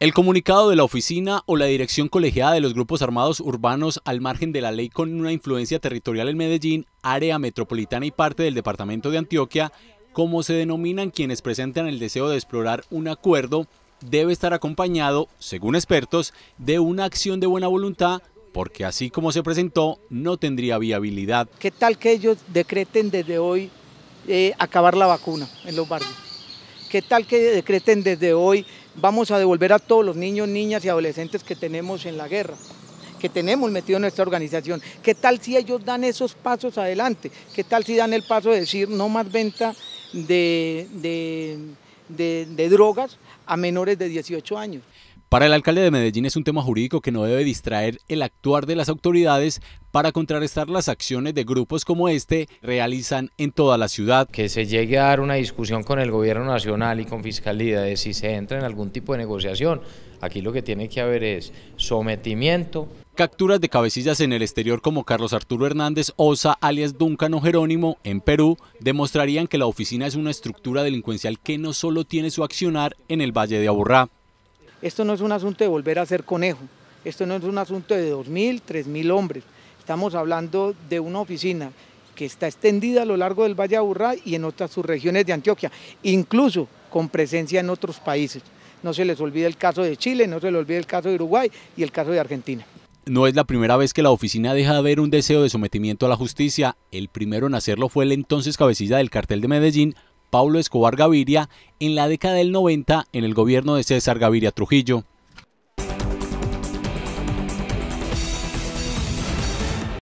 El comunicado de la oficina o la dirección colegiada de los grupos armados urbanos al margen de la ley con una influencia territorial en Medellín, área metropolitana y parte del departamento de Antioquia, como se denominan quienes presentan el deseo de explorar un acuerdo, debe estar acompañado, según expertos, de una acción de buena voluntad porque así como se presentó no tendría viabilidad. ¿Qué tal que ellos decreten desde hoy eh, acabar la vacuna en los barrios? ¿Qué tal que decreten desde hoy vamos a devolver a todos los niños, niñas y adolescentes que tenemos en la guerra que tenemos metido en nuestra organización. ¿Qué tal si ellos dan esos pasos adelante? ¿Qué tal si dan el paso de decir no más venta de, de drogas a menores de 18 años? Para el alcalde de Medellín es un tema jurídico que no debe distraer el actuar de las autoridades para contrarrestar las acciones de grupos como este realizan en toda la ciudad. Que se llegue a dar una discusión con el gobierno nacional y con fiscalidades si se entra en algún tipo de negociación. Aquí lo que tiene que haber es sometimiento. Capturas de cabecillas en el exterior como Carlos Arturo Hernández Osa, alias Duncan o Jerónimo, en Perú, demostrarían que la oficina es una estructura delincuencial que no solo tiene su accionar en el Valle de Aburrá. Esto no es un asunto de volver a ser conejo, esto no es un asunto de 2.000, 3.000 hombres. Estamos hablando de una oficina que está extendida a lo largo del Valle Aburrá y en otras subregiones de Antioquia, incluso con presencia en otros países. No se les olvide el caso de Chile, no se les olvide el caso de Uruguay y el caso de Argentina. No es la primera vez que la oficina deja de ver un deseo de sometimiento a la justicia. El primero en hacerlo fue el entonces cabecilla del cartel de Medellín, Pablo Escobar Gaviria en la década del 90 en el gobierno de César Gaviria Trujillo.